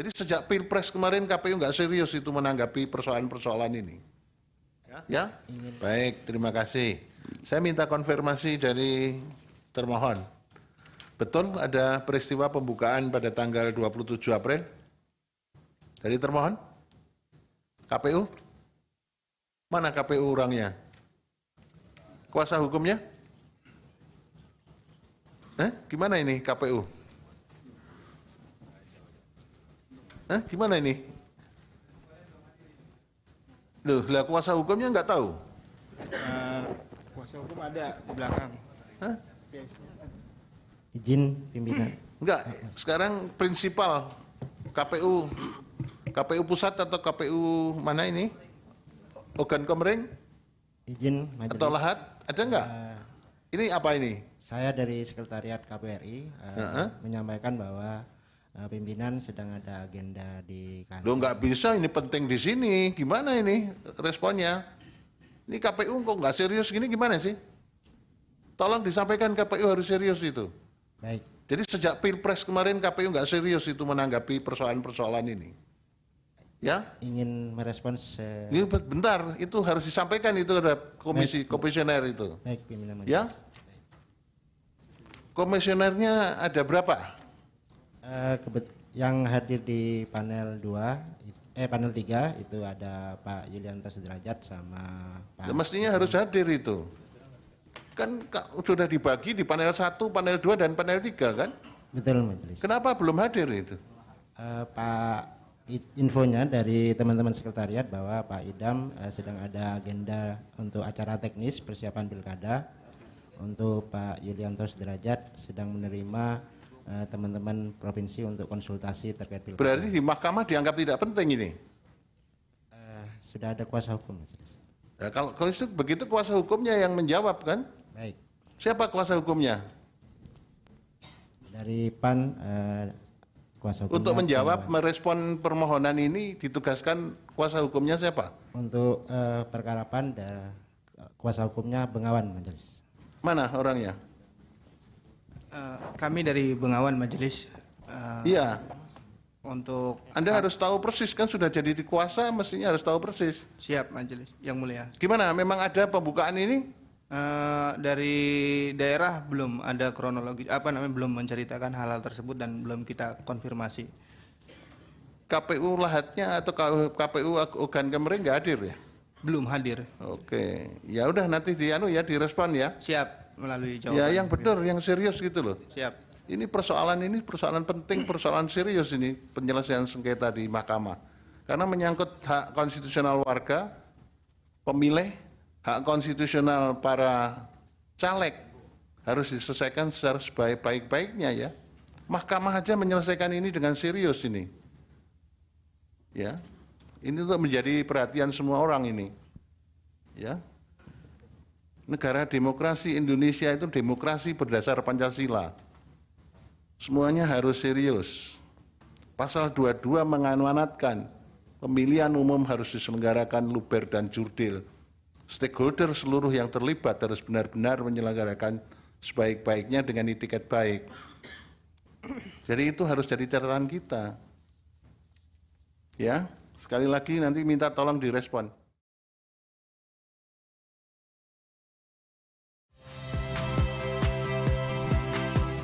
Jadi sejak Pilpres kemarin KPU nggak serius itu menanggapi persoalan-persoalan ini. Ya? ya? Baik, terima kasih. Saya minta konfirmasi dari termohon. Betul ada peristiwa pembukaan pada tanggal 27 April? Dari termohon? KPU? Mana KPU orangnya? Kuasa hukumnya? Eh, gimana ini KPU? Hah? Gimana ini? Loh, lah kuasa hukumnya nggak tahu? Uh, kuasa hukum ada di belakang. Hah? Izin pimpinan. Enggak, sekarang prinsipal KPU KPU pusat atau KPU mana ini? Ogan Komering? Izin majelis. Atau Lahat? Ada enggak? Uh, eh, ini apa ini? Saya dari Sekretariat KPRI uh, uh eh, -huh. menyampaikan bahwa Eh, pimpinan sedang ada agenda di kantor. Lo nggak bisa, ini penting di sini. Gimana ini responnya? Ini KPU kok nggak serius gini gimana sih? Tolong disampaikan KPU harus serius itu. Baik. Jadi sejak pilpres kemarin KPU nggak serius itu menanggapi persoalan-persoalan ini. Ya? Ingin merespons. Uh... Ini iya, bentar, itu harus disampaikan itu terhadap komisi Baik. komisioner itu. Baik, pimpinan majelis. Ya? Komisionernya ada berapa? Eh, yang hadir di panel 2 eh panel 3 itu ada Pak Yulianto Sudrajat sama Pak ya, Mestinya harus hadir itu. Kan sudah dibagi di panel 1, panel 2 dan panel 3 kan? Betul majelis. Kenapa belum hadir itu? Uh, Pak infonya dari teman-teman sekretariat bahwa Pak Idam uh, sedang ada agenda untuk acara teknis persiapan pilkada untuk Pak Yulianto Sudrajat sedang menerima Eh, teman-teman provinsi untuk konsultasi terkait pilkada. Berarti di mahkamah dianggap tidak penting ini? Uh, sudah ada kuasa hukum, Mas. Ya, kalau, kalau itu begitu kuasa hukumnya yang menjawab kan? Baik. Siapa kuasa hukumnya? Dari PAN uh, kuasa hukum. Untuk menjawab, merespon permohonan ini ditugaskan kuasa hukumnya siapa? Untuk uh, perkara PAN, kuasa hukumnya Bengawan, Majelis. Mana orangnya? Eh, kami dari Bengawan Majelis. Uh, iya. Untuk Anda harus tahu persis kan sudah jadi dikuasa, mestinya harus tahu persis. Siap Majelis, yang mulia. Gimana? Memang ada pembukaan ini? Uh, dari daerah belum ada kronologi apa namanya belum menceritakan hal-hal tersebut dan belum kita konfirmasi. KPU lahatnya atau KPU Ogan Kemering nggak hadir ya? Belum hadir. Oke, ya udah nanti dianu ya direspon ya. Siap melalui jawaban. Ya yang benar, yang serius gitu loh. Siap. Ini persoalan ini persoalan penting, persoalan serius ini penyelesaian sengketa di mahkamah. Karena menyangkut hak konstitusional warga, pemilih, hak konstitusional para caleg harus diselesaikan secara sebaik baiknya ya. Mahkamah aja menyelesaikan ini dengan serius ini. Ya. Ini untuk menjadi perhatian semua orang ini. Ya negara demokrasi Indonesia itu demokrasi berdasar Pancasila. Semuanya harus serius. Pasal 22 mengamanatkan pemilihan umum harus diselenggarakan luber dan jurdil. Stakeholder seluruh yang terlibat harus benar-benar menyelenggarakan sebaik-baiknya dengan etiket baik. Jadi itu harus jadi catatan kita. Ya, sekali lagi nanti minta tolong direspon.